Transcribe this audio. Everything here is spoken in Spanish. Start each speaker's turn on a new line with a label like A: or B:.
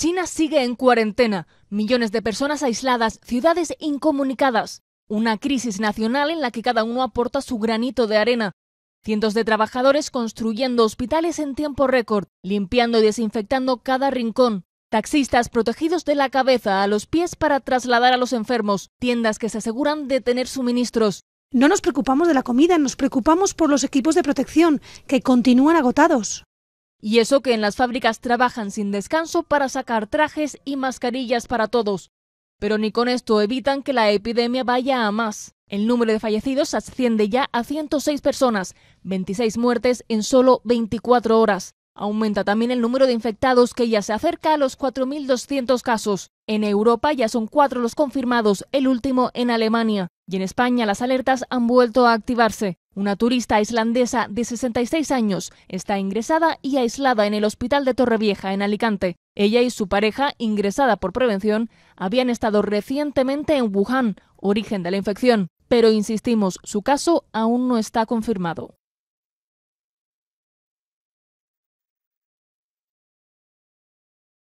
A: China sigue en cuarentena, millones de personas aisladas, ciudades incomunicadas, una crisis nacional en la que cada uno aporta su granito de arena. Cientos de trabajadores construyendo hospitales en tiempo récord, limpiando y desinfectando cada rincón. Taxistas protegidos de la cabeza a los pies para trasladar a los enfermos, tiendas que se aseguran de tener suministros. No nos preocupamos de la comida, nos preocupamos por los equipos de protección, que continúan agotados. Y eso que en las fábricas trabajan sin descanso para sacar trajes y mascarillas para todos. Pero ni con esto evitan que la epidemia vaya a más. El número de fallecidos asciende ya a 106 personas, 26 muertes en solo 24 horas. Aumenta también el número de infectados que ya se acerca a los 4.200 casos. En Europa ya son cuatro los confirmados, el último en Alemania. Y en España las alertas han vuelto a activarse. Una turista islandesa de 66 años está ingresada y aislada en el hospital de Torrevieja, en Alicante. Ella y su pareja, ingresada por prevención, habían estado recientemente en Wuhan, origen de la infección. Pero insistimos, su caso aún no está confirmado.